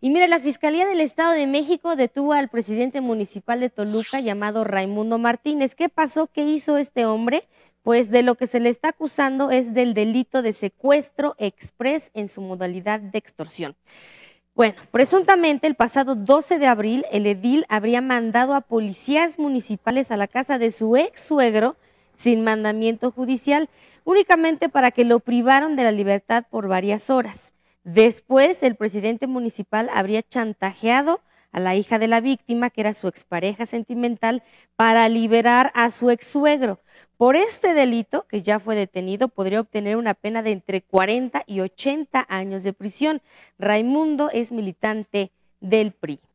Y mira, la Fiscalía del Estado de México detuvo al presidente municipal de Toluca llamado Raimundo Martínez. ¿Qué pasó? ¿Qué hizo este hombre? Pues de lo que se le está acusando es del delito de secuestro express en su modalidad de extorsión. Bueno, presuntamente el pasado 12 de abril, el edil habría mandado a policías municipales a la casa de su ex suegro sin mandamiento judicial, únicamente para que lo privaron de la libertad por varias horas. Después, el presidente municipal habría chantajeado a la hija de la víctima, que era su expareja sentimental, para liberar a su exsuegro. Por este delito, que ya fue detenido, podría obtener una pena de entre 40 y 80 años de prisión. Raimundo es militante del PRI.